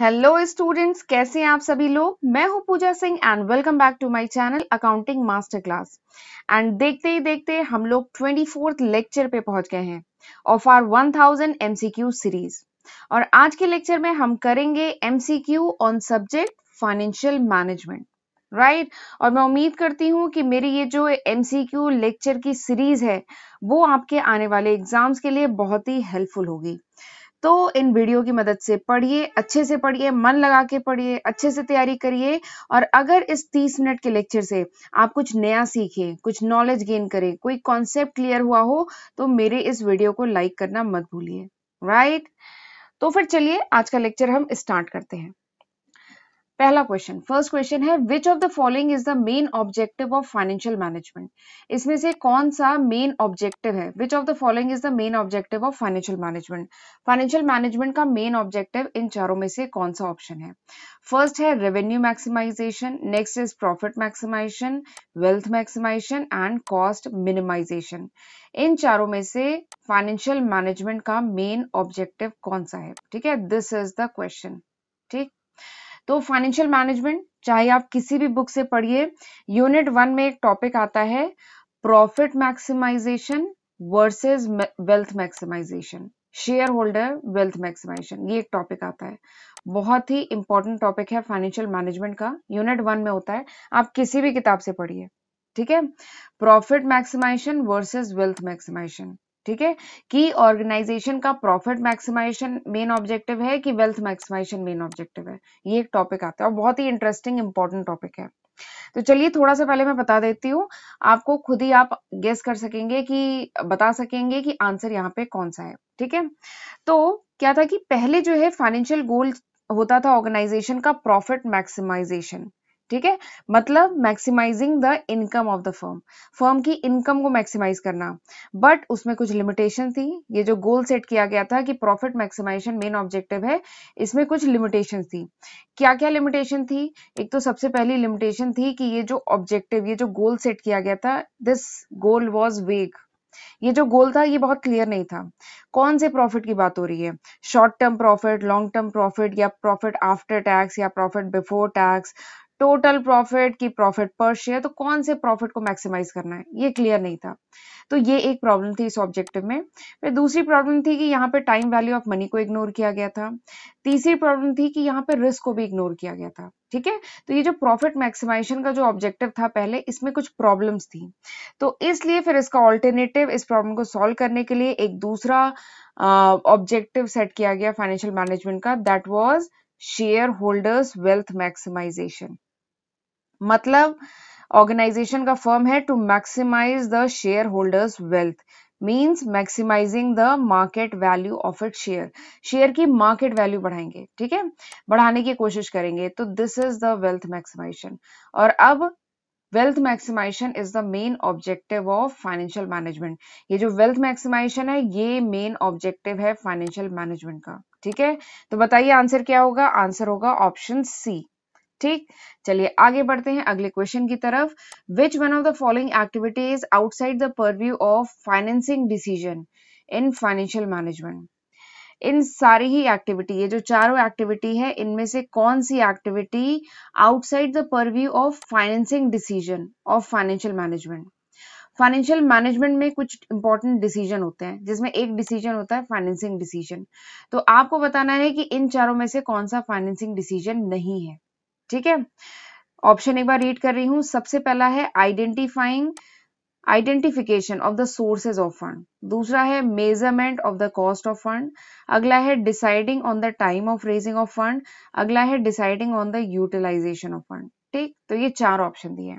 Hello students कैसे हैं आप सभी लोग मैं हूं Puja Singh and welcome back to my channel accounting master class and देखते ही देखते हम लोग ट्वेंटी फोर्थ लेक्चर पे पहुंच गए हैं of our thousand MCQ series और आज के लेक्चर में हम करेंगे MCQ on subject financial management right right? और मैं उम्मीद करती हूँ कि मेरी ये जो एमसीक्यू लेक्चर की सीरीज है वो आपके आने वाले एग्जाम्स के लिए बहुत ही हेल्पफुल होगी तो इन वीडियो की मदद से पढ़िए अच्छे से पढ़िए मन लगा के पढ़िए अच्छे से तैयारी करिए और अगर इस 30 मिनट के लेक्चर से आप कुछ नया सीखें कुछ नॉलेज गेन करें कोई कॉन्सेप्ट क्लियर हुआ हो तो मेरे इस वीडियो को लाइक करना मत भूलिए राइट तो फिर चलिए आज का लेक्चर हम स्टार्ट करते हैं पहला क्वेश्चन फर्स्ट क्वेश्चन है which of the following is the main objective of financial management इसमें से कौन सा मेन ऑब्जेक्टिव है which of the following is the main objective of financial management financial management का मेन ऑब्जेक्टिव इन चारों में से कौन सा ऑप्शन है फर्स्ट है revenue maximisation next is profit maximisation wealth maximisation and cost minimisation इन चारों में से फाइनेंशियल मैनेजमेंट का मेन ऑब्जेक्टिव कौन सा है ठीक है दिस इज द क्वेश्चन ठीक तो फाइनेंशियल मैनेजमेंट चाहे आप किसी भी बुक से पढ़िए यूनिट वन में एक टॉपिक आता है profit maximisation versus wealth maximisation shareholder wealth maximisation ये एक टॉपिक आता है बहुत ही इंपॉर्टेंट टॉपिक है फाइनेंशियल मैनेजमेंट का यूनिट वन में होता है आप किसी भी किताब से पढ़िए ठीक है profit maximisation versus wealth maximisation ठीक है कि ऑर्गेनाइजेशन का प्रॉफिट मैक्सिमाइजेशन मेन ऑब्जेक्टिव है कि वेल्थ मैक्सिमाइजेशन मेन ऑब्जेक्टिव है ये एक टॉपिक आता है और बहुत ही इंटरेस्टिंग इंपॉर्टेंट टॉपिक है तो चलिए थोड़ा सा पहले मैं बता देती हूँ आपको खुद ही आप गेस कर सकेंगे कि बता सकेंगे कि आंसर यहाँ पे कौन सा है ठीक है तो क्या था कि पहले जो है फाइनेंशियल गोल होता था ऑर्गेनाइजेशन का प्रॉफिट मैक्सिमाइजेशन ठीक है मतलब maximising the income of the firm firm की इनकम को मैक्सिमाइज करना बट उसमें कुछ लिमिटेशन थी ये जो गोल सेट किया गया था कि प्रॉफिट मैक्सिमाइजेशन मेन ऑब्जेक्टिव है इसमें कुछ लिमिटेशन थी क्या क्या लिमिटेशन थी एक तो सबसे पहली लिमिटेशन थी कि ये जो ऑब्जेक्टिव ये जो गोल सेट किया गया था दिस गोल वॉज वेग ये जो गोल था ये बहुत क्लियर नहीं था कौन से प्रॉफिट की बात हो रही है short term profit long term profit या प्रॉफिट आफ्टर टैक्स या profit before tax total profit की प्रॉफिट पर शेयर तो कौन से प्रॉफिट को मैक्सिमाइज करना है ये क्लियर नहीं था तो ये एक प्रॉब्लम थी इस ऑब्जेक्टिव में फिर दूसरी प्रॉब्लम थी कि यहाँ पे टाइम वैल्यू ऑफ मनी को इग्नोर किया गया था तीसरी प्रॉब्लम थी कि यहाँ पे रिस्क को भी इग्नोर किया गया था ठीक है तो ये जो प्रॉफिट मैक्सिमाइजेशन का जो ऑब्जेक्टिव था पहले इसमें कुछ प्रॉब्लम्स थी तो इसलिए फिर इसका ऑल्टरनेटिव इस प्रॉब्लम को सॉल्व करने के लिए एक दूसरा ऑब्जेक्टिव सेट किया गया फाइनेंशियल मैनेजमेंट का that was shareholders wealth maximisation मतलब ऑर्गेनाइजेशन का फर्म है to maximise the shareholders wealth means maximising the market value of it share share की मार्केट वैल्यू बढ़ाएंगे ठीक है बढ़ाने की कोशिश करेंगे तो this is the wealth maximisation और अब wealth maximisation is the main objective of financial management ये जो वेल्थ मैक्सिमाइजेशन है ये मेन ऑब्जेक्टिव है फाइनेंशियल मैनेजमेंट का ठीक है तो बताइए आंसर क्या होगा आंसर होगा ऑप्शन सी ठीक चलिए आगे बढ़ते हैं अगले क्वेश्चन की तरफ which one of the following activities outside the purview of financing decision in financial management इन सारी ही एक्टिविटी ये जो चारों एक्टिविटी है इनमें से कौन सी activity outside the purview of financing decision of financial management financial management में कुछ इंपॉर्टेंट डिसीजन होते हैं जिसमें एक डिसीजन होता है फाइनेंसिंग डिसीजन तो आपको बताना है कि इन चारों में से कौन सा फाइनेंसिंग डिसीजन नहीं है ठीक है ऑप्शन एक बार रीड कर रही हूं सबसे पहला है identifying identification of the sources of fund दूसरा है measurement of the cost of fund अगला है deciding on the time of raising of fund अगला है deciding on the utilisation of fund ठीक तो ये चार ऑप्शन दिए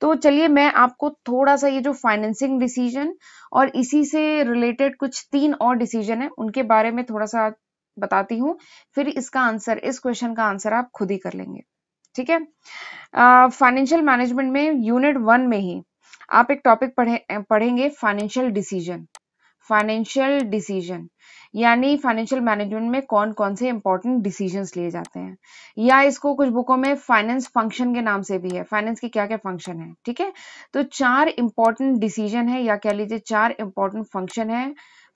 तो चलिए मैं आपको थोड़ा सा ये जो फाइनेंसिंग डिसीजन और इसी से रिलेटेड कुछ तीन और डिसीजन है उनके बारे में थोड़ा सा बताती हूँ फिर इसका आंसर इस क्वेश्चन का आंसर आप खुद ही कर लेंगे ठीक है फाइनेंशियल मैनेजमेंट में यूनिट वन में ही आप एक टॉपिक पढ़े पढ़ेंगे फाइनेंशियल डिसीजन फाइनेंशियल डिसीजन यानी फाइनेंशियल मैनेजमेंट में कौन कौन से इंपॉर्टेंट डिसीजन लिए जाते हैं या इसको कुछ बुकों में फाइनेंस फंक्शन के नाम से भी है फाइनेंस के क्या क्या फंक्शन है ठीक है तो चार इंपॉर्टेंट डिसीजन है या कह लीजिए चार इंपॉर्टेंट फंक्शन है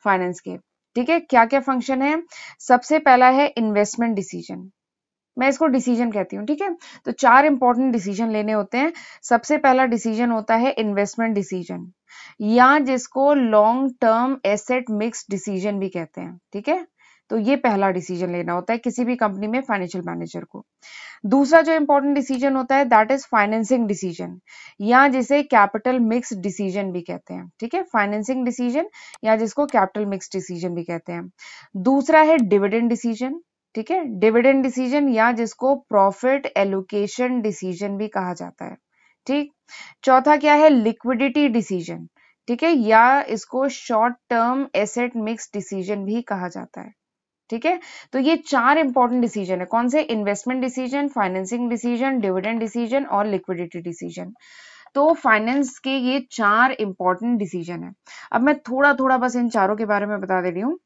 फाइनेंस के ठीक है क्या क्या फंक्शन है सबसे पहला है इन्वेस्टमेंट डिसीजन मैं इसको डिसीजन कहती हूँ ठीक है तो चार इंपॉर्टेंट डिसीजन लेने होते हैं सबसे पहला डिसीजन होता है इन्वेस्टमेंट डिसीजन या जिसको long term asset mix decision भी कहते हैं ठीक है तो ये पहला डिसीजन लेना होता है किसी भी कंपनी में फाइनेंशियल मैनेजर को दूसरा जो इंपॉर्टेंट डिसीजन होता है दैट इज फाइनेंसिंग डिसीजन या जिसे कैपिटल मिक्स डिसीजन भी कहते हैं ठीक है फाइनेंसिंग डिसीजन या जिसको कैपिटल मिक्स डिसीजन भी कहते हैं दूसरा है डिविडेंड डिसीजन ठीक है डिविडेंड डिसीजन या जिसको प्रॉफिट एलोकेशन डिसीजन भी कहा जाता है ठीक चौथा क्या है लिक्विडिटी डिसीजन ठीक है या इसको short term asset mix decision भी कहा जाता है ठीक है तो ये चार इंपॉर्टेंट डिसीजन है कौन से investment decision financing decision dividend decision और लिक्विडिटी डिसीजन तो फाइनेंस के ये चार इंपॉर्टेंट डिसीजन है अब मैं थोड़ा थोड़ा बस इन चारों के बारे में बता दे रही हूँ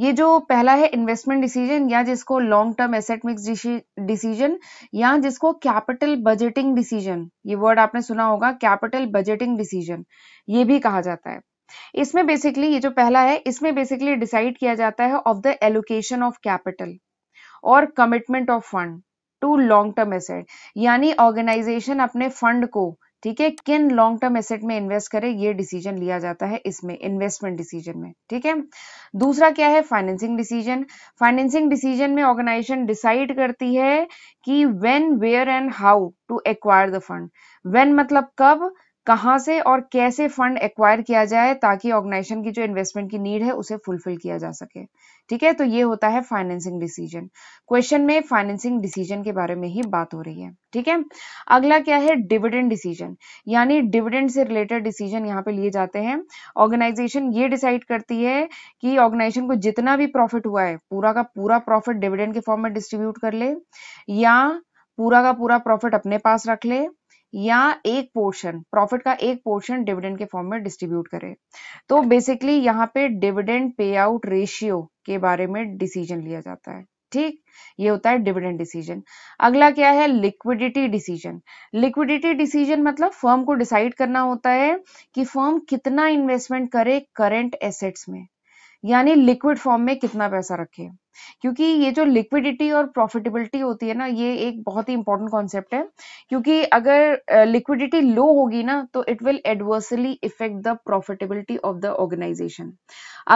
ये जो पहला है इन्वेस्टमेंट डिसीजन या जिसको long term asset mix decision या जिसको कैपिटल बजटिंग डिसीजन ये वर्ड आपने सुना होगा कैपिटल बजटिंग डिसीजन ये भी कहा जाता है इसमें बेसिकली ये जो पहला है इसमें बेसिकली डिसाइड किया जाता है of the allocation of capital और commitment of fund to long term asset यानी ऑर्गेनाइजेशन अपने फंड को ठीक है किन लॉन्ग टर्म एसेट में इन्वेस्ट करे ये डिसीजन लिया जाता है इसमें इन्वेस्टमेंट डिसीजन में ठीक है दूसरा क्या है फाइनेंसिंग डिसीजन फाइनेंसिंग डिसीजन में ऑर्गेनाइजेशन डिसाइड करती है कि when where and how to acquire the fund when मतलब कब कहाँ से और कैसे फंड एक्वायर किया जाए ताकि ऑर्गेनाइजेशन की जो इन्वेस्टमेंट की नीड है उसे फुलफिल किया जा सके ठीक है तो ये होता है फाइनेंसिंग डिसीजन क्वेश्चन में फाइनेंसिंग डिसीजन के बारे में ही बात हो रही है ठीक है अगला क्या है डिविडेंड डिसीजन यानी डिविडेंड से रिलेटेड डिसीजन यहाँ पे लिए जाते हैं ऑर्गेनाइजेशन ये डिसाइड करती है कि ऑर्गेनाइजेशन को जितना भी प्रॉफिट हुआ है पूरा का पूरा प्रॉफिट डिविडेंड के फॉर्म में डिस्ट्रीब्यूट कर ले या पूरा का पूरा प्रॉफिट अपने पास रख ले या एक पोर्शन प्रॉफिट का एक पोर्शन डिविडेंड के फॉर्म में डिस्ट्रीब्यूट करे तो बेसिकली यहाँ पे डिविडेंड पे आउट रेशियो के बारे में डिसीजन लिया जाता है ठीक ये होता है डिविडेंड डिसीजन अगला क्या है लिक्विडिटी डिसीजन लिक्विडिटी डिसीजन मतलब फर्म को डिसाइड करना होता है कि फर्म कितना इन्वेस्टमेंट करे करेंट एसेट्स में यानी लिक्विड फॉर्म में कितना पैसा रखे क्योंकि ये जो लिक्विडिटी और प्रॉफिटेबिलिटी होती है ना ये एक बहुत ही इंपॉर्टेंट कॉन्सेप्ट है क्योंकि अगर लिक्विडिटी लो होगी ना तो it will adversely affect the profitability of the organisation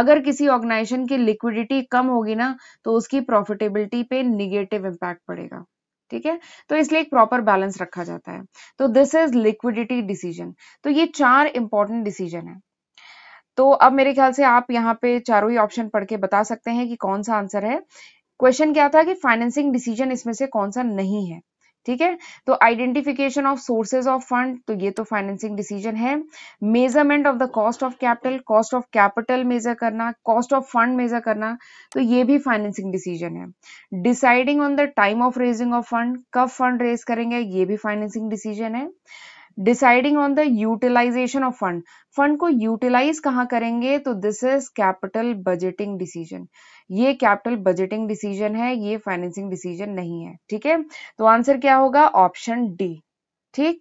अगर किसी ऑर्गेनाइजेशन की लिक्विडिटी कम होगी ना तो उसकी प्रॉफिटेबिलिटी पे निगेटिव इम्पैक्ट पड़ेगा ठीक है तो इसलिए एक प्रॉपर बैलेंस रखा जाता है तो दिस इज लिक्विडिटी डिसीजन तो ये चार इंपॉर्टेंट डिसीजन है तो अब मेरे ख्याल से आप यहाँ पे चारों ही ऑप्शन पढ़ के बता सकते हैं कि कौन सा आंसर है क्वेश्चन क्या था कि फाइनेंसिंग डिसीजन इसमें से कौन सा नहीं है ठीक है तो identification of sources of fund तो ये तो फाइनेंसिंग डिसीजन है measurement of the cost of capital cost of capital measure करना कॉस्ट ऑफ फंड मेजर करना तो ये भी फाइनेंसिंग डिसीजन है deciding on the time of raising of fund कब फंड रेज करेंगे ये भी फाइनेंसिंग डिसीजन है deciding on the utilisation of fund fund को यूटिलाइज कहाँ करेंगे तो this is capital budgeting decision ये कैपिटल बजटिंग डिसीजन है ये फाइनेंसिंग डिसीजन नहीं है ठीक है तो आंसर क्या होगा ऑप्शन डी ठीक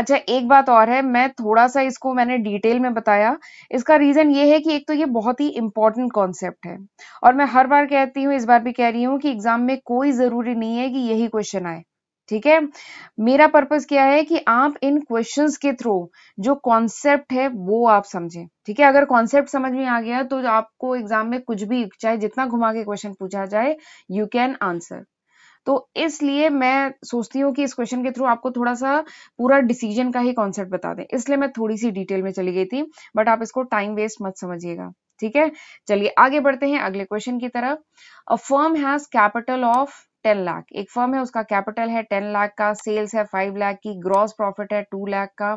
अच्छा एक बात और है मैं थोड़ा सा इसको मैंने डिटेल में बताया इसका रीजन ये है कि एक तो ये बहुत ही इंपॉर्टेंट कॉन्सेप्ट है और मैं हर बार कहती हूँ इस बार भी कह रही हूँ कि एग्जाम में कोई जरूरी नहीं है कि यही क्वेश्चन आए ठीक है मेरा पर्पज क्या है कि आप इन क्वेश्चन के थ्रू जो कॉन्सेप्ट है वो आप समझें ठीक है अगर कॉन्सेप्ट समझ में आ गया तो आपको एग्जाम में कुछ भी चाहे जितना घुमा के क्वेश्चन पूछा जाए यू कैन आंसर तो इसलिए मैं सोचती हूँ कि इस क्वेश्चन के थ्रू आपको थोड़ा सा पूरा डिसीजन का ही कॉन्सेप्ट बता दें इसलिए मैं थोड़ी सी डिटेल में चली गई थी बट आप इसको टाइम वेस्ट मत समझिएगा ठीक है चलिए आगे बढ़ते हैं अगले क्वेश्चन की तरफ a firm has capital of ten lakh एक फर्म है उसका कैपिटल है टेन लाख का सेल्स है फाइव लाख की ग्रॉस प्रॉफिट है टू लाख का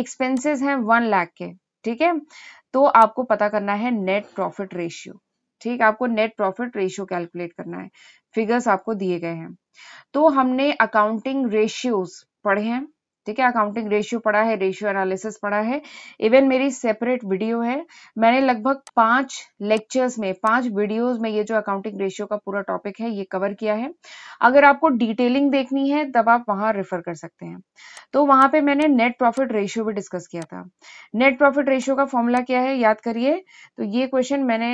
एक्सपेंसेस है वन लाख के ठीक है तो आपको पता करना है नेट प्रॉफिट रेशियो ठीक आपको नेट प्रॉफिट रेशियो कैलकुलेट करना है फिगर्स आपको दिए गए हैं तो हमने अकाउंटिंग रेशियोज पढ़े हैं ठीक है अकाउंटिंग रेशियो पढ़ा है रेशियो एनालिसिस पढ़ा है इवन मेरी सेपरेट वीडियो है मैंने लगभग पांच लेक्चर्स में पांच वीडियोस में ये जो अकाउंटिंग रेशियो का पूरा टॉपिक है ये कवर किया है अगर आपको डिटेलिंग देखनी है तब आप वहां रेफर कर सकते हैं तो वहां पे मैंने नेट प्रॉफिट रेशियो भी डिस्कस किया था नेट प्रॉफिट रेशियो का फॉर्मूला क्या है याद करिए तो ये क्वेश्चन मैंने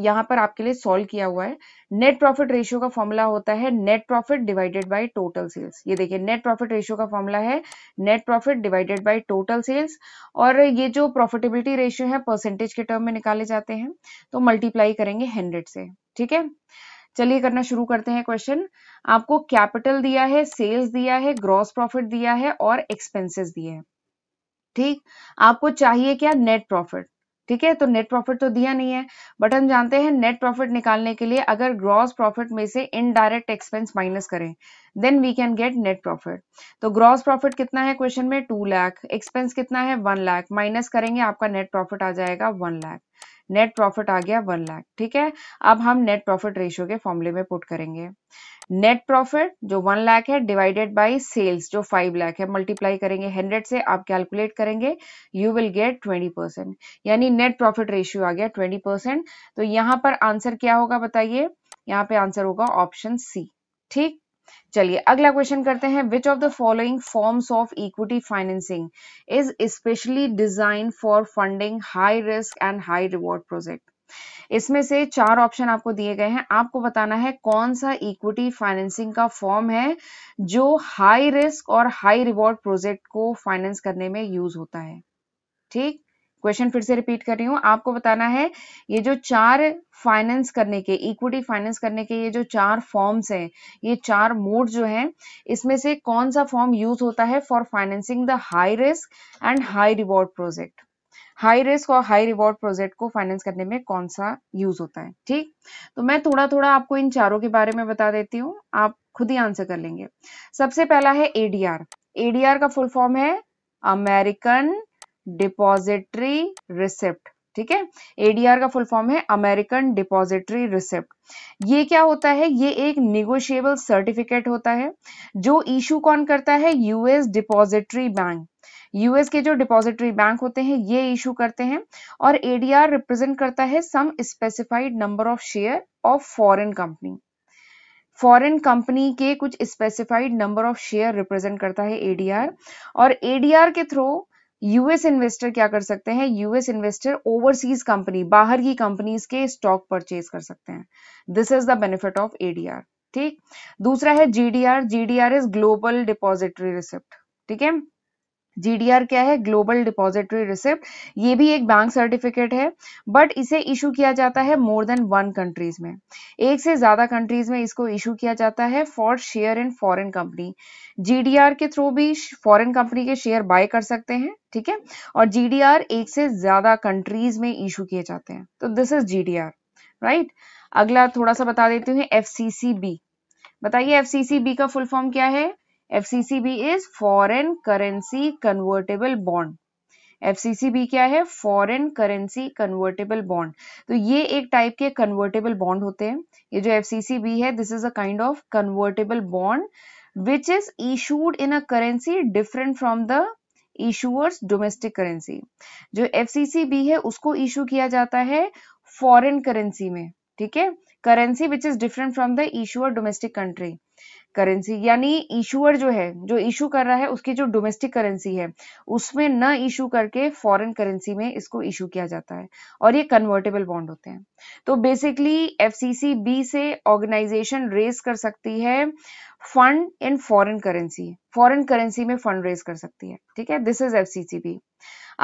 यहाँ पर आपके लिए सॉल्व किया हुआ है नेट प्रॉफिट रेशियो का फॉर्मूला होता है net profit divided by total sales ये देखिए नेट प्रॉफिट रेशियो का फॉर्मूला है net profit divided by total sales और ये जो प्रॉफिटेबिलिटी रेशियो है परसेंटेज के टर्म में निकाले जाते हैं तो मल्टीप्लाई करेंगे हंड्रेड से ठीक है चलिए करना शुरू करते हैं क्वेश्चन आपको कैपिटल दिया है सेल्स दिया है ग्रॉस प्रॉफिट दिया है और एक्सपेंसेस दिए हैं ठीक आपको चाहिए क्या नेट प्रॉफिट ठीक है तो नेट प्रॉफिट तो दिया नहीं है बट हम जानते हैं नेट प्रॉफिट निकालने के लिए अगर ग्रॉस प्रॉफिट में से इनडायरेक्ट एक्सपेंस माइनस करें then we can get net profit तो ग्रॉस प्रॉफिट कितना है क्वेश्चन में टू लाख एक्सपेंस कितना है वन लाख माइनस करेंगे आपका नेट प्रॉफिट आ जाएगा वन लाख नेट प्रॉफिट आ गया वन लाख ठीक है अब हम नेट प्रॉफिट रेशियो के फॉर्मुले में पुट करेंगे नेट प्रॉफिट जो वन लाख है डिवाइडेड बाई सेल्स जो फाइव लाख है मल्टीप्लाई करेंगे हंड्रेड से आप कैलकुलेट करेंगे you will get twenty percent यानी नेट प्रॉफिट रेशियो आ गया ट्वेंटी परसेंट तो यहां पर आंसर क्या होगा बताइए यहाँ पे आंसर होगा ऑप्शन सी ठीक चलिए अगला क्वेश्चन करते हैं which of the following forms of equity financing is specially design for funding high risk and high reward project इसमें से चार ऑप्शन आपको दिए गए हैं आपको बताना है कौन सा इक्विटी फाइनेंसिंग का फॉर्म है जो हाई रिस्क और हाई रिवॉर्ड प्रोजेक्ट को फाइनेंस करने में यूज होता है ठीक क्वेश्चन फिर से रिपीट कर रही हूँ आपको बताना है ये जो चार फाइनेंस करने के इक्विटी फाइनेंस करने के ये जो चार फॉर्म्स हैं ये चार मोड जो हैं इसमें से कौन सा फॉर्म यूज होता है for financing the high risk and high reward project high risk और हाई रिवॉर्ड प्रोजेक्ट को फाइनेंस करने में कौन सा यूज होता है ठीक तो मैं थोड़ा थोड़ा आपको इन चारों के बारे में बता देती हूँ आप खुद ही आंसर कर लेंगे सबसे पहला है एडीआर एडीआर का फुल फॉर्म है अमेरिकन डिपॉजिटरी रिसिप्ट ठीक है एडीआर का फुल फॉर्म है अमेरिकन डिपॉजिटरी रिसिप्ट ये क्या होता है ये एक निगोशिएबल सर्टिफिकेट होता है जो इशू कौन करता है यूएस डिपॉजिटरी बैंक यूएस के जो डिपॉजिटरी बैंक होते हैं ये इशू करते हैं और एडीआर रिप्रेजेंट करता है some specified number of share of foreign company foreign company के कुछ specified number of share represent करता है एडीआर और एडीआर के थ्रू यूएस इन्वेस्टर क्या कर सकते हैं यूएस इन्वेस्टर ओवरसीज कंपनी बाहर की कंपनीज के स्टॉक परचेज कर सकते हैं this is the benefit of ADR ठीक दूसरा है GDR GDR is global depository receipt ठीक है जीडीआर क्या है ग्लोबल डिपॉजिटरी रिसिप्ट ये भी एक बैंक सर्टिफिकेट है बट इसे इशू किया जाता है मोर देन वन कंट्रीज में एक से ज्यादा कंट्रीज में इसको इशू किया जाता है for share in foreign company GDR के थ्रू भी फॉरेन कंपनी के शेयर बाय कर सकते हैं ठीक है और जीडीआर एक से ज्यादा कंट्रीज में इशू किए जाते हैं तो दिस इज जी राइट अगला थोड़ा सा बता देती हूँ एफ बताइए एफ का फुल फॉर्म क्या है FCCB is foreign currency convertible bond. FCCB क्या है फॉरन करेंसी कन्वर्टेबल बॉन्ड तो ये एक टाइप के कन्वर्टेबल बॉन्ड होते हैं ये जो FCCB है this is a kind of convertible bond which is issued in a currency different from the issuer's domestic currency जो एफ बी है उसको इशू किया जाता है फॉरन करेंसी में ठीक है currency which is different from the issuer domestic country currency यानी इशूअर जो है जो इशू कर रहा है उसकी जो डोमेस्टिक करेंसी है उसमें न इशू करके फॉरेन करेंसी में इसको इशू किया जाता है और ये कन्वर्टेबल बॉन्ड होते हैं तो बेसिकली एफ बी से ऑर्गेनाइजेशन रेस कर सकती है fund in foreign currency foreign currency में फंड रेज कर सकती है ठीक है दिस इज एफ बी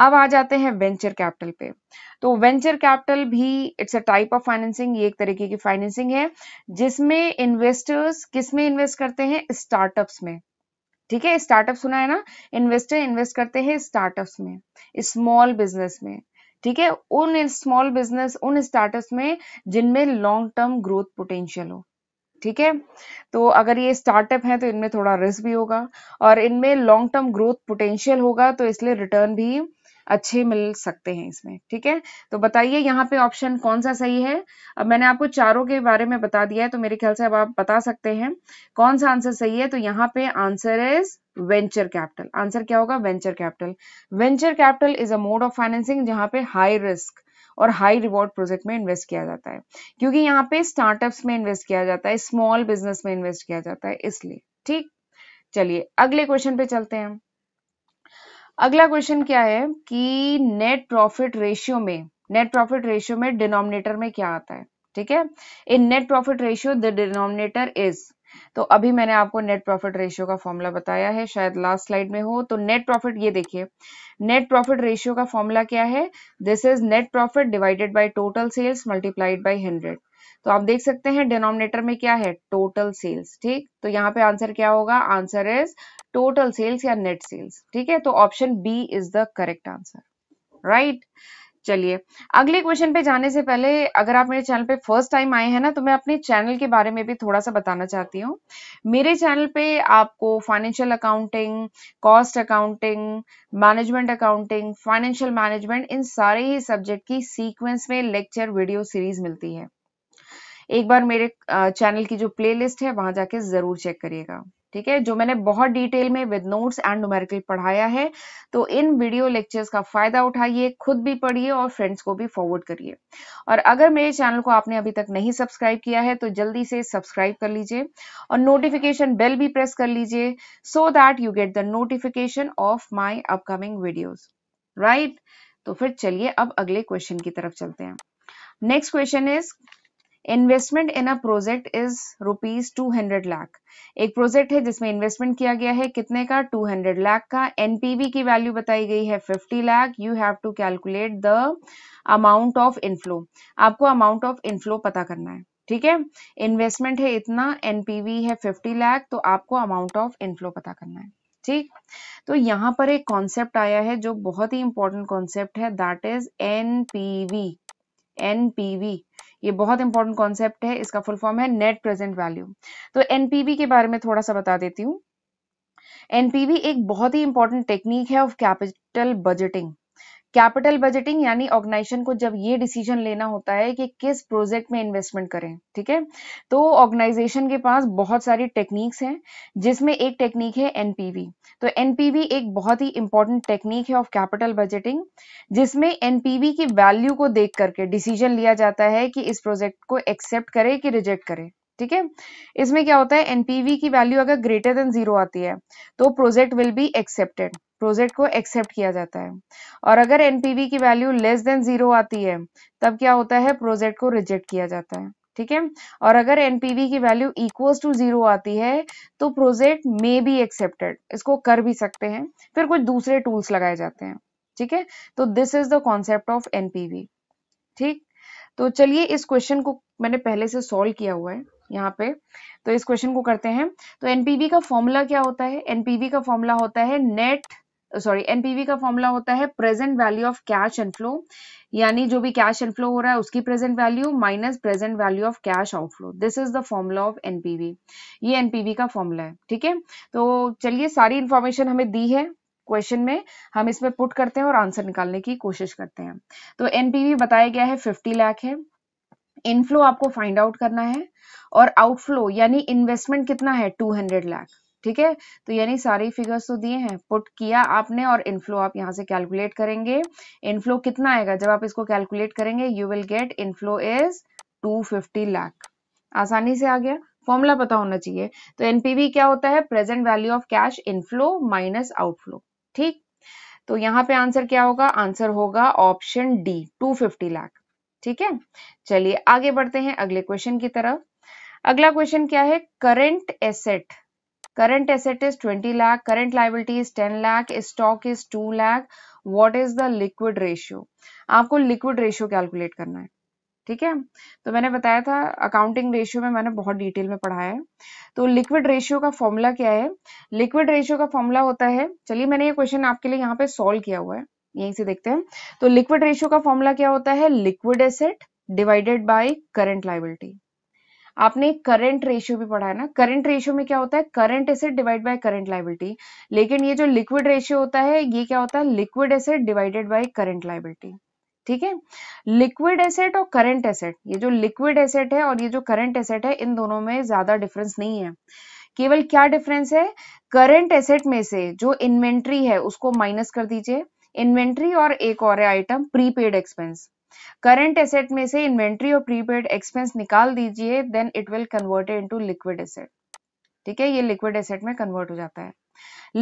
अब आ जाते हैं वेंचर कैपिटल पे तो वेंचर कैपिटल भी it's a type of financing ये एक तरीके की फाइनेंसिंग है जिसमें इन्वेस्टर्स किस में इन्वेस्ट करते हैं स्टार्टअप्स में ठीक है स्टार्टअप सुना है ना इन्वेस्टर इन्वेस्ट करते हैं स्टार्टअप्स में स्मॉल बिजनेस में ठीक है उन स्मॉल बिजनेस उन स्टार्टअप्स में जिनमें लॉन्ग टर्म ग्रोथ पोटेंशियल हो ठीक है तो अगर ये स्टार्टअप है तो इनमें थोड़ा रिस्क भी होगा और इनमें लॉन्ग टर्म ग्रोथ पोटेंशियल होगा तो इसलिए रिटर्न भी अच्छे मिल सकते हैं इसमें ठीक है तो बताइए यहाँ पे ऑप्शन कौन सा सही है अब मैंने आपको चारों के बारे में बता दिया है तो मेरे ख्याल से अब आप बता सकते हैं कौन सा आंसर सही है तो यहाँ पे answer is venture capital answer क्या होगा venture capital venture capital is a mode of financing जहाँ पे हाई रिस्क और हाई रिवॉर्ड प्रोजेक्ट में इन्वेस्ट किया जाता है क्योंकि यहाँ पे स्टार्टअप्स में इन्वेस्ट किया जाता है स्मॉल बिजनेस में इन्वेस्ट किया जाता है इसलिए ठीक चलिए अगले क्वेश्चन पे चलते हैं अगला क्वेश्चन क्या है कि नेट प्रॉफिट रेशियो में नेट प्रॉफिट रेशियो में डिनोमिनेटर में क्या आता है ठीक है in net profit ratio the denominator is तो अभी मैंने आपको नेट प्रॉफिट रेशियो का फॉर्मूला बताया है शायद लास्ट स्लाइड में हो तो नेट प्रॉफिट ये देखिए नेट प्रॉफिट रेशियो का फॉर्मूला क्या है this is net profit divided by total sales multiplied by hundred तो आप देख सकते हैं डिनोमिनेटर में क्या है टोटल सेल्स ठीक तो यहाँ पे आंसर क्या होगा आंसर इज टोटल सेल्स या नेट सेल्स ठीक है तो option B is the correct answer right चलिए अगले क्वेश्चन पे जाने से पहले अगर आप मेरे चैनल पे फर्स्ट टाइम आए हैं ना तो मैं अपने चैनल के बारे में भी थोड़ा सा बताना चाहती हूँ मेरे चैनल पे आपको financial accounting cost accounting management accounting financial management इन सारे ही सब्जेक्ट की सीक्वेंस में लेक्चर वीडियो सीरीज मिलती है एक बार मेरे चैनल की जो प्लेलिस्ट है वहां जाके जरूर चेक करिएगा ठीक है जो मैंने बहुत डिटेल में विद नोट्स एंड नोमेरिकल पढ़ाया है तो इन वीडियो लेक्चर्स का फायदा उठाइए खुद भी पढ़िए और फ्रेंड्स को भी फॉरवर्ड करिए और अगर मेरे चैनल को आपने अभी तक नहीं सब्सक्राइब किया है तो जल्दी से सब्सक्राइब कर लीजिए और नोटिफिकेशन बेल भी प्रेस कर लीजिए so that you get the notification of my upcoming videos right तो फिर चलिए अब अगले क्वेश्चन की तरफ चलते हैं next question is investment in a project is rupees two hundred lakh एक प्रोजेक्ट है जिसमें इन्वेस्टमेंट किया गया है कितने का टू हंड्रेड लाख का एनपीवी की वैल्यू बताई गई है fifty lakh you have to calculate the amount of inflow आपको अमाउंट ऑफ इनफ्लो पता करना है ठीक है इन्वेस्टमेंट है इतना एनपीवी है फिफ्टी लाख तो आपको अमाउंट ऑफ इनफ्लो पता करना है ठीक तो यहाँ पर एक कॉन्सेप्ट आया है जो बहुत ही इंपॉर्टेंट कॉन्सेप्ट है दैट इज एनपीवी एनपीवी ये बहुत इंपॉर्टेंट कॉन्सेप्ट है इसका फुल फॉर्म है नेट प्रेजेंट वैल्यू तो एनपीवी के बारे में थोड़ा सा बता देती हूँ एनपीवी एक बहुत ही इंपॉर्टेंट टेक्निक है of capital budgeting capital budgeting यानी ऑर्गेनाइजेशन को जब ये डिसीजन लेना होता है कि किस प्रोजेक्ट में इन्वेस्टमेंट करें ठीक है तो ऑर्गेनाइजेशन के पास बहुत सारी टेक्निक्स हैं जिसमें एक टेक्निक है एनपीवी तो एनपीवी एक बहुत ही इंपॉर्टेंट टेक्निक है ऑफ कैपिटल बजटिंग जिसमें एनपीवी की वैल्यू को देख करके डिसीजन लिया जाता है कि इस प्रोजेक्ट को एक्सेप्ट करे कि रिजेक्ट करे ठीक है इसमें क्या होता है एनपीवी की वैल्यू अगर ग्रेटर देन जीरो आती है तो project will be accepted project को एक्सेप्ट किया जाता है और अगर एनपीवी की वैल्यू लेस देन जीरो आती है तब क्या होता है प्रोजेक्ट को रिजेक्ट किया जाता है ठीक है और अगर एनपीवी की वैल्यू इक्वल्स टू जीरो आती है तो प्रोजेक्ट मे बी एक्सेप्टेड इसको कर भी सकते हैं फिर कुछ दूसरे टूल्स लगाए जाते हैं ठीक है तो this is the concept of NPV ठीक तो चलिए इस क्वेश्चन को मैंने पहले से सॉल्व किया हुआ है यहाँ पे तो इस क्वेश्चन को करते हैं तो एनपीवी का फॉर्मूला क्या होता है एनपीवी का फॉर्मूला होता है नेट सॉरी एनपीवी का फॉर्मूला होता है present value of cash inflow यानी जो भी कैश इनफ्लो हो रहा है उसकी present value minus present value of cash outflow this is the formula of NPV ये एनपीवी का फॉर्मूला है ठीक है तो चलिए सारी इंफॉर्मेशन हमें दी है क्वेश्चन में हम इसमें पुट करते हैं और आंसर निकालने की कोशिश करते हैं तो एनपीवी बताया गया है फिफ्टी लाख है इनफ्लो आपको फाइंड आउट करना है और आउटफ्लो यानी इन्वेस्टमेंट कितना है टू हंड्रेड लाख ठीक है तो यानी सारी फिगर्स तो दिए हैं पुट किया आपने और इनफ्लो आप यहाँ से कैलकुलेट करेंगे इनफ्लो कितना आएगा जब आप इसको कैलकुलेट करेंगे you will get inflow is 250 lakh आसानी से आ गया फॉर्मूला पता होना चाहिए तो एनपीवी क्या होता है present value of cash inflow minus outflow ठीक तो यहाँ पे आंसर क्या होगा आंसर होगा ऑप्शन डी फिफ्टी लाख ठीक है चलिए आगे बढ़ते हैं अगले क्वेश्चन की तरफ अगला क्वेश्चन क्या है current asset current asset is twenty lakh current liability is ten lakh stock is two lakh what is the liquid ratio आपको लिक्विड रेशियो कैलकुलेट करना है ठीक है तो मैंने बताया था अकाउंटिंग रेशियो में मैंने बहुत डिटेल में पढ़ाया है तो लिक्विड रेशियो का फॉर्मूला क्या है लिक्विड रेशियो का फॉर्मूला होता है चलिए मैंने ये क्वेश्चन आपके लिए यहाँ पे सॉल्व किया हुआ है यहीं से देखते हैं तो लिक्विड रेशियो का फॉर्मूला क्या होता है liquid asset divided by current liability आपने करंट रेशियो भी पढ़ा है ना करंट रेशियो में क्या होता है current asset divide by current liability लेकिन ये जो लिक्विड रेशियो होता है ये क्या होता है liquid asset divided by current liability ठीक है लिक्विड एसेट और करंट एसेट ये जो लिक्विड एसेट है और ये जो करंट एसेट है इन दोनों में ज्यादा डिफरेंस नहीं है केवल क्या डिफरेंस है करंट एसेट में से जो इन्वेंट्री है उसको माइनस कर दीजिए इन्वेंट्री और एक और है item prepaid expense current asset में से इन्वेंट्री और प्रीपेड एक्सपेंस निकाल दीजिए then it will converted into liquid asset ठीक है ये लिक्विड एसेट में कन्वर्ट हो जाता है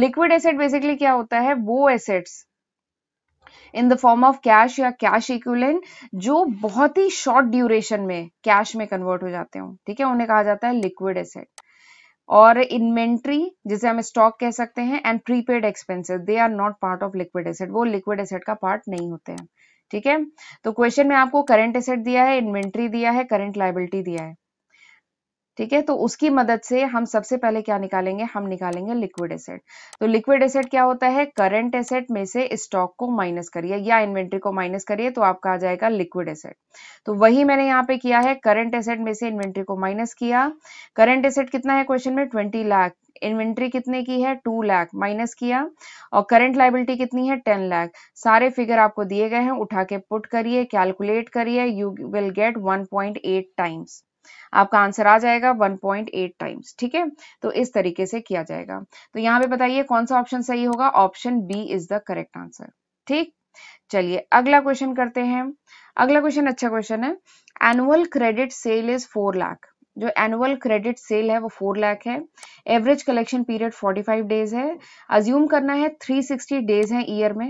लिक्विड एसेट बेसिकली क्या होता है वो assets in the form of cash या कैश इक्विवेलेंट जो बहुत ही शॉर्ट ड्यूरेशन में कैश में कन्वर्ट हो जाते हो ठीक है उन्हें कहा जाता है लिक्विड एसेट और इन्वेंट्री जिसे हम स्टॉक कह सकते हैं and prepaid expenses they are not part of liquid asset वो लिक्विड एसेट का पार्ट नहीं होते हैं ठीक है तो क्वेश्चन में आपको करंट एसेट दिया है इन्वेंट्री दिया है करंट लाइबिलिटी दिया है ठीक है तो उसकी मदद से हम सबसे पहले क्या निकालेंगे हम निकालेंगे लिक्विड एसेट तो लिक्विड एसेट क्या होता है करंट एसेट में से स्टॉक को माइनस करिए या इन्वेंट्री को माइनस करिए तो आपका आ जाएगा लिक्विड एसेट तो वही मैंने यहाँ पे किया है करंट एसेट में से इन्वेंट्री को माइनस किया करंट एसेट कितना है क्वेश्चन में ट्वेंटी लाख इन्वेंट्री कितने की है टू लाख माइनस किया और करंट लाइबिलिटी कितनी है टेन लाख सारे फिगर आपको दिए गए हैं उठा के पुट करिए कैलकुलेट करिए you will get one point eight times आपका आंसर आ जाएगा 1.8 टाइम्स ठीक है तो इस तरीके से किया जाएगा तो यहाँ पे बताइए कौन सा ऑप्शन सही होगा option B is the correct answer ठीक चलिए अगला क्वेश्चन करते हैं अगला क्वेश्चन अच्छा क्वेश्चन है annual credit sale is four lakh जो एनुअल क्रेडिट सेल है वो फोर लाख है average collection period forty five days है अज्यूम करना है थ्री सिक्सटी डेज है ईयर में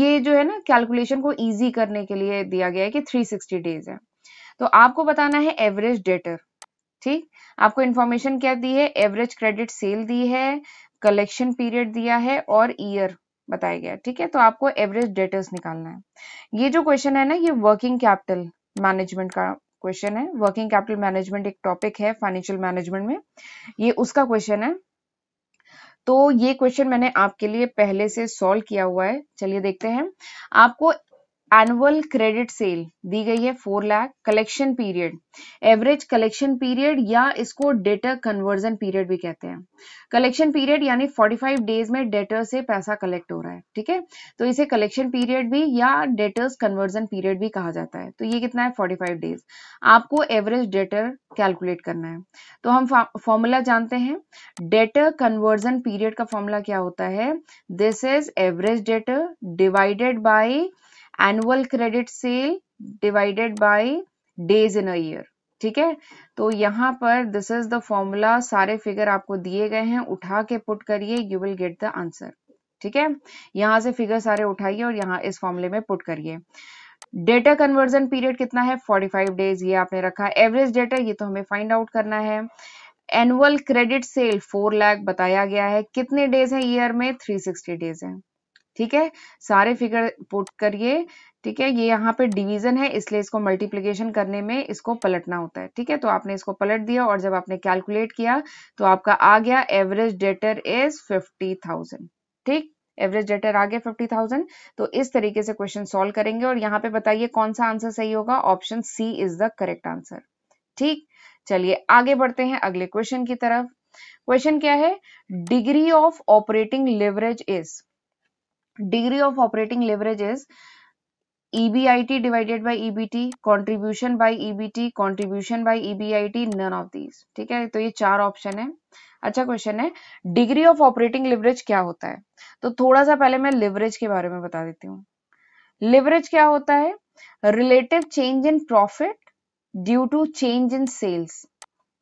ये जो है ना कैलकुलेशन को ईजी करने के लिए दिया गया है कि थ्री सिक्सटी डेज है तो आपको बताना है एवरेज डेटर ठीक आपको इन्फॉर्मेशन क्या दी है एवरेज क्रेडिट सेल दी है कलेक्शन पीरियड दिया है और ईयर बताया गया ठीक है तो आपको एवरेज डेटर्स निकालना है ये जो क्वेश्चन है ना ये वर्किंग कैपिटल मैनेजमेंट का क्वेश्चन है वर्किंग कैपिटल मैनेजमेंट एक टॉपिक है फाइनेंशियल मैनेजमेंट में ये उसका क्वेश्चन है तो ये क्वेश्चन मैंने आपके लिए पहले से सॉल्व किया हुआ है चलिए देखते हैं आपको एनुअल क्रेडिट सेल दी गई है four lakh collection period average collection period या इसको डेटर कन्वर्जन पीरियड भी कहते हैं कलेक्शन पीरियड यानी 45 डेज में डेटर से पैसा कलेक्ट हो रहा है ठीक है तो इसे कलेक्शन पीरियड भी या डेटर्स कन्वर्जन पीरियड भी कहा जाता है तो ये कितना है 45 डेज आपको एवरेज डेटर कैलकुलेट करना है तो हम फॉर्मूला जानते हैं डेटर कन्वर्जन पीरियड का फॉर्मूला क्या होता है this is average debtor divided by annual credit sale divided by days in a year ठीक है तो यहाँ पर दिस इज द फॉर्मूला सारे फिगर आपको दिए गए हैं उठा के पुट करिए you will get the answer ठीक है यहाँ से फिगर सारे उठाइए और यहाँ इस फॉर्मूले में पुट करिए डेटा कन्वर्जन पीरियड कितना है 45 डेज ये आपने रखा एवरेज डेटा ये तो हमें फाइंड आउट करना है एनुअल क्रेडिट सेल 4 लाख बताया गया है कितने डेज है ईयर में 360 डेज है ठीक है सारे फिगर पुट करिए ठीक है ये यहाँ पे डिवीजन है इसलिए इसको मल्टीप्लीकेशन करने में इसको पलटना होता है ठीक है तो आपने इसको पलट दिया और जब आपने कैलकुलेट किया तो आपका आ गया average debtor is fifty thousand ठीक एवरेज डेटर आ गया फिफ्टी थाउजेंड तो इस तरीके से क्वेश्चन सोल्व करेंगे और यहाँ पे बताइए कौन सा आंसर सही होगा option C is the correct answer ठीक चलिए आगे बढ़ते हैं अगले क्वेश्चन की तरफ क्वेश्चन क्या है degree of operating leverage is degree of operating leverage is EBIT divided by EBT, contribution by EBT, contribution by EBIT, none of these. ठीक है तो ये चार ऑप्शन है अच्छा क्वेश्चन है डिग्री ऑफ ऑपरेटिंग लिवरेज क्या होता है तो थोड़ा सा पहले मैं लिवरेज के बारे में बता देती हूँ लिवरेज क्या होता है relative change in profit due to change in sales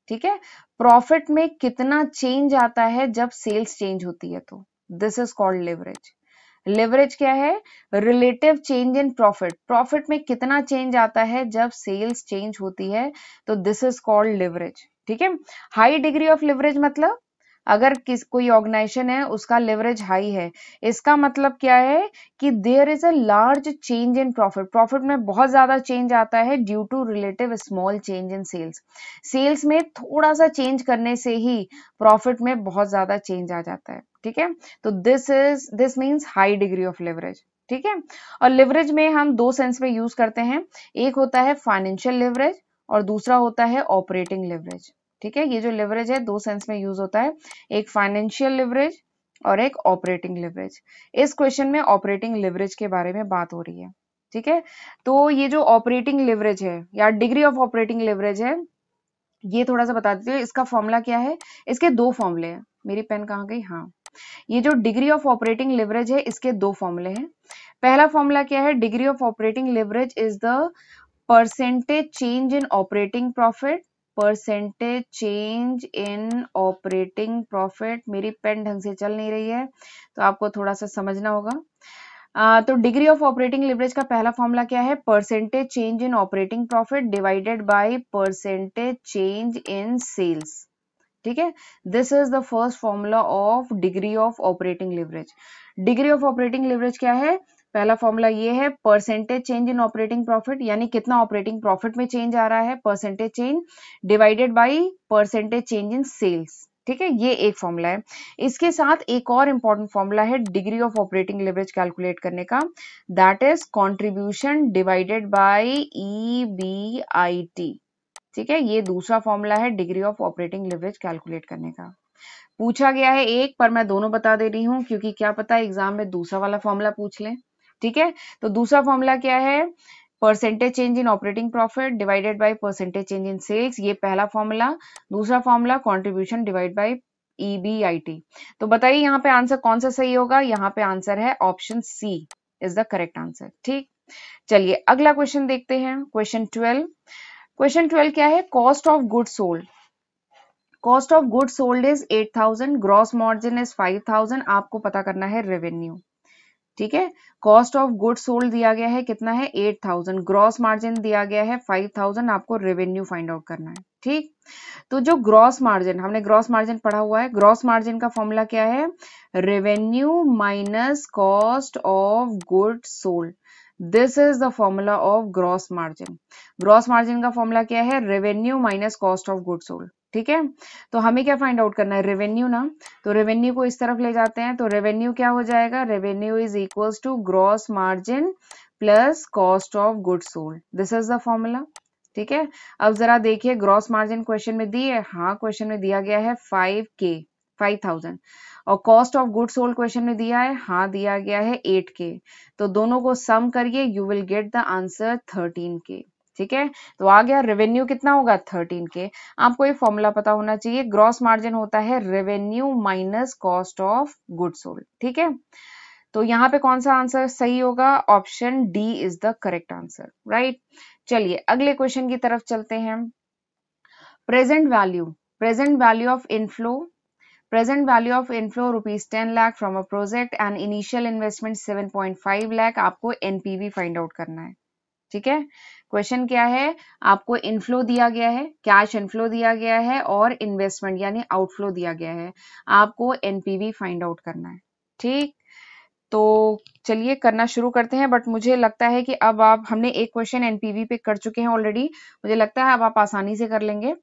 ठीक है प्रॉफिट में कितना चेंज आता है जब सेल्स चेंज होती है तो this is called leverage leverage क्या है relative change in profit profit में कितना चेंज आता है जब सेल्स चेंज होती है तो दिस इज कॉल्ड लेवरेज ठीक है हाई डिग्री ऑफ लेवरेज मतलब अगर किस कोई ऑर्गेनाइजेशन है उसका लेवरेज हाई है इसका मतलब क्या है कि there is a large change in profit profit में बहुत ज्यादा चेंज आता है due to relative small change in sales sales में थोड़ा सा चेंज करने से ही प्रॉफिट में बहुत ज्यादा चेंज आ जाता है ठीक है तो this is this means high degree of leverage ठीक है और लेवरेज में हम दो सेंस में यूज करते हैं एक होता है फाइनेंशियल लेवरेज और दूसरा होता है ऑपरेटिंग लेवरेज ठीक है ये जो लेवरेज है दो सेंस में यूज होता है एक फाइनेंशियल लेवरेज और एक ऑपरेटिंग लिवरेज इस क्वेश्चन में ऑपरेटिंग लिवरेज के बारे में बात हो रही है ठीक है तो ये जो ऑपरेटिंग लिवरेज है या डिग्री ऑफ ऑपरेटिंग लेवरेज है ये थोड़ा सा बता हो इसका फॉर्मूला क्या है इसके दो फॉर्मूले हैं मेरी पेन कहाँ गई हाँ ये जो डिग्री ऑफ ऑपरेटिंग लिवरेज है इसके दो फॉर्मूले हैं पहला फॉर्मूला क्या है degree of operating leverage is the percentage change in operating profit percentage change in operating profit मेरी पेन ढंग से चल नहीं रही है तो आपको थोड़ा सा समझना होगा तो डिग्री ऑफ ऑपरेटिंग लिवरेज का पहला फॉर्मूला क्या है percentage change in operating profit divided by percentage change in sales ठीक है this is the first formula of degree of operating leverage degree of operating leverage क्या है पहला फॉर्मूला ये है percentage change in operating profit यानी कितना operating profit में चेंज आ रहा है percentage change divided by percentage change in sales ठीक है ये एक फॉर्मूला है इसके साथ एक और इंपॉर्टेंट फॉर्मूला है degree of operating leverage calculate करने का that is contribution divided by E B I T ठीक है ये दूसरा फॉर्मूला है degree of operating leverage calculate करने का पूछा गया है एक पर मैं दोनों बता दे रही हूं क्योंकि क्या पता एग्जाम में दूसरा वाला फॉर्मूला पूछ लें ठीक है तो दूसरा फॉर्मूला क्या है percentage change in operating profit divided by percentage change in sales ये पहला फॉर्मूला दूसरा formula contribution divide by EBIT तो बताइए यहाँ पे आंसर कौन सा सही होगा यहाँ पे आंसर है option C is the correct answer ठीक चलिए अगला क्वेश्चन देखते हैं क्वेश्चन ट्वेल्व क्वेश्चन ट्वेल्व क्या है cost of good sold cost of good sold is eight thousand gross margin is five thousand आपको पता करना है रेवेन्यू ठीक है कॉस्ट ऑफ गुड सोल्ड दिया गया है कितना है एट थाउजेंड ग्रॉस मार्जिन दिया गया है फाइव थाउजेंड आपको रेवेन्यू फाइंड आउट करना है ठीक तो जो ग्रॉस मार्जिन हमने ग्रॉस मार्जिन पढ़ा हुआ है ग्रॉस मार्जिन का फॉर्मूला क्या है revenue minus cost of good sold this is the formula of gross margin gross margin का फॉर्मूला क्या है revenue minus cost of good sold ठीक है तो हमें क्या फाइंड आउट करना है रेवेन्यू ना तो रेवेन्यू को इस तरफ ले जाते हैं तो रेवेन्यू क्या हो जाएगा revenue is equal to gross margin plus cost of good sold this is the formula ठीक है अब जरा देखिए ग्रॉस मार्जिन क्वेश्चन में दी है हाँ क्वेश्चन में दिया गया है फाइव के फाइव थाउजेंड और cost of good sold question में दिया है हाँ दिया गया है एट के तो दोनों को सम करिए you will get the answer thirteen K ठीक है तो आ गया रेवेन्यू कितना होगा थर्टीन के आपको ये फॉर्मूला पता होना चाहिए ग्रॉस मार्जिन होता है revenue minus cost of good sold ठीक है तो यहाँ पे कौन सा आंसर सही होगा option D is the correct answer right चलिए अगले क्वेश्चन की तरफ चलते हैं present value present value of inflow present value of inflow rupees ten rupees from a project and initial investment seven point five lakh आपको NPV find out करना है ठीक है क्वेश्चन क्या है आपको इनफ्लो दिया गया है कैश इनफ्लो दिया गया है और इन्वेस्टमेंट यानी आउटफ्लो दिया गया है आपको एनपीवी फाइंड आउट करना है ठीक तो चलिए करना शुरू करते हैं बट मुझे लगता है कि अब आप हमने एक क्वेश्चन एनपीवी पे कर चुके हैं ऑलरेडी मुझे लगता है अब आप आसानी से कर लेंगे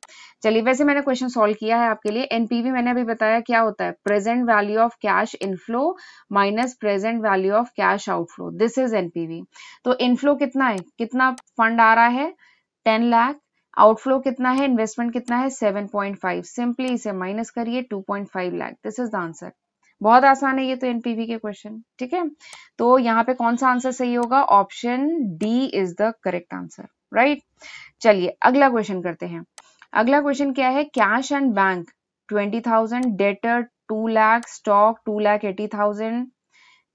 चलिए वैसे मैंने क्वेश्चन सॉल्व किया है आपके लिए एनपीवी मैंने अभी बताया क्या होता है present value of cash inflow minus present value of cash outflow this is NPV तो इनफ्लो कितना है कितना फंड आ रहा है टेन लाख आउटफ्लो कितना है इन्वेस्टमेंट कितना है फाइव सिंपली इसे माइनस करिए two five lakh this is the answer बहुत आसान है ये तो एनपीवी के क्वेश्चन ठीक है तो यहाँ पे कौन सा आंसर सही होगा option D is the correct answer right चलिए अगला क्वेश्चन करते हैं अगला क्वेश्चन क्या है cash and bank twenty thousand debtor two lakh stock two lakh eighty thousand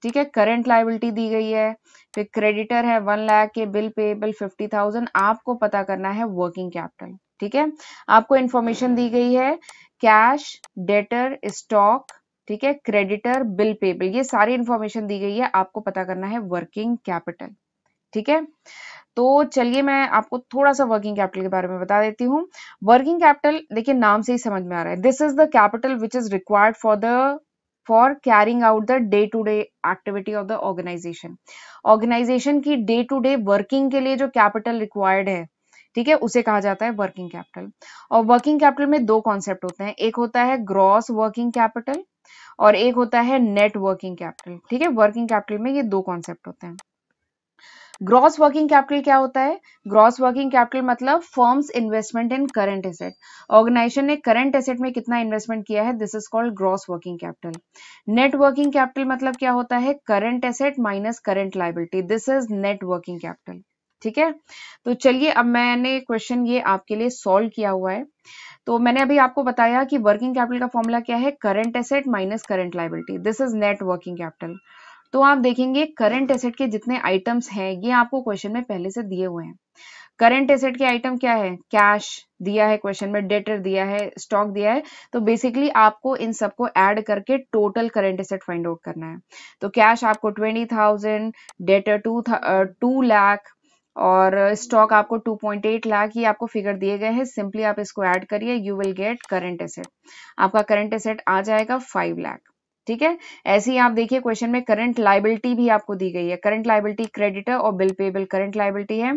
ठीक है करंट लाइबिलिटी दी गई है फिर क्रेडिटर है वन लाख के बिल पेबल फिफ्टी थाउजेंड आपको पता करना है वर्किंग कैपिटल ठीक है आपको इंफॉर्मेशन दी गई है कैश डेटर स्टॉक ठीक है क्रेडिटर बिल पेबल ये सारी इंफॉर्मेशन दी गई है आपको पता करना है वर्किंग कैपिटल ठीक है तो चलिए मैं आपको थोड़ा सा वर्किंग कैपिटल के बारे में बता देती हूँ वर्किंग कैपिटल देखिए नाम से ही समझ में आ रहा है this is the capital which is required for the for carrying out the day to day activity of the organization organization की डे टू डे वर्किंग के लिए जो कैपिटल रिक्वायर्ड है ठीक है उसे कहा जाता है वर्किंग कैपिटल और वर्किंग कैपिटल में दो कॉन्सेप्ट होते हैं एक होता है ग्रॉस वर्किंग कैपिटल और एक होता है नेट वर्किंग कैपिटल ठीक है वर्किंग कैपिटल में ये दो कॉन्सेप्ट होते हैं ग्रॉस वर्किंग कैपिटल क्या होता है ग्रॉस वर्किंग कैपिटल मतलब firms investment in current asset organization ने करंट एसेट में कितना इन्वेस्टमेंट किया है this is called gross working capital net working capital मतलब क्या होता है current asset minus current liability this is net working capital ठीक है तो चलिए अब मैंने क्वेश्चन ये आपके लिए सॉल्व किया हुआ है तो मैंने अभी आपको बताया कि वर्किंग कैपिटल का फॉर्मूला क्या है current asset minus current liability this is net working capital तो आप देखेंगे करंट एसेट के जितने आइटम्स हैं ये आपको क्वेश्चन में पहले से दिए हुए हैं करंट एसेट के आइटम क्या है कैश दिया है क्वेश्चन में डेटर दिया है स्टॉक दिया है तो बेसिकली आपको इन सबको ऐड करके total current asset find out करना है तो कैश आपको twenty thousand debtor two two lakh और स्टॉक आपको 2.8 लाख ही आपको फिगर दिए गए हैं सिंपली आप इसको ऐड करिए you will get current asset आपका करंट एसेट आ जाएगा 5 लाख ठीक है ऐसे ही आप देखिए क्वेश्चन में करंट लाइबिलिटी भी आपको दी गई है करंट लाइबिलिटी क्रेडिटर और बिल पेबल करंट लाइबिलिटी है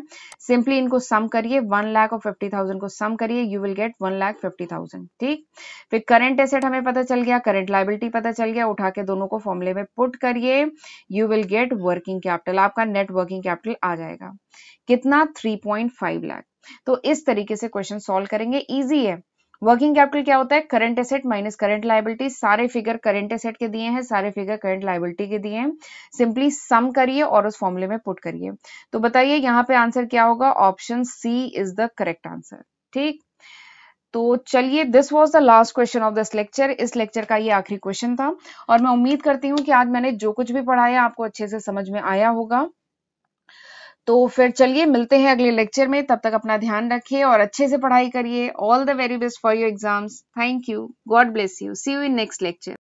सिंपली इनको सम करिए वन लाख और फिफ्टी थाउजेंड को सम करिए you will get one lakh fifty thousand ठीक फिर करंट एसेट हमें पता चल गया करंट लाइबिलिटी पता चल गया उठा के दोनों को फॉर्मुले में पुट करिए you will get working capital आपका नेट वर्किंग कैपिटल आ जाएगा कितना थ्री पॉइंट फाइव लाख तो इस तरीके से क्वेश्चन सॉल्व करेंगे ईजी है वर्किंग कैपिटल क्या होता है current asset minus current liability सारे फिगर करंट एसेट के दिए हैं सारे फिगर करंट लाइबिलिटी के दिए हैं सिंपली सम करिए और उस फॉर्मूले में पुट करिए तो बताइए यहाँ पे आंसर क्या होगा option C is the correct answer ठीक तो चलिए this was the last question of this lecture इस लेक्चर का ये आखिरी क्वेश्चन था और मैं उम्मीद करती हूँ कि आज मैंने जो कुछ भी पढ़ाया आपको अच्छे से समझ में आया होगा तो फिर चलिए मिलते हैं अगले लेक्चर में तब तक अपना ध्यान रखिए और अच्छे से पढ़ाई करिए all the very best for your exams thank you god bless you see you in next lecture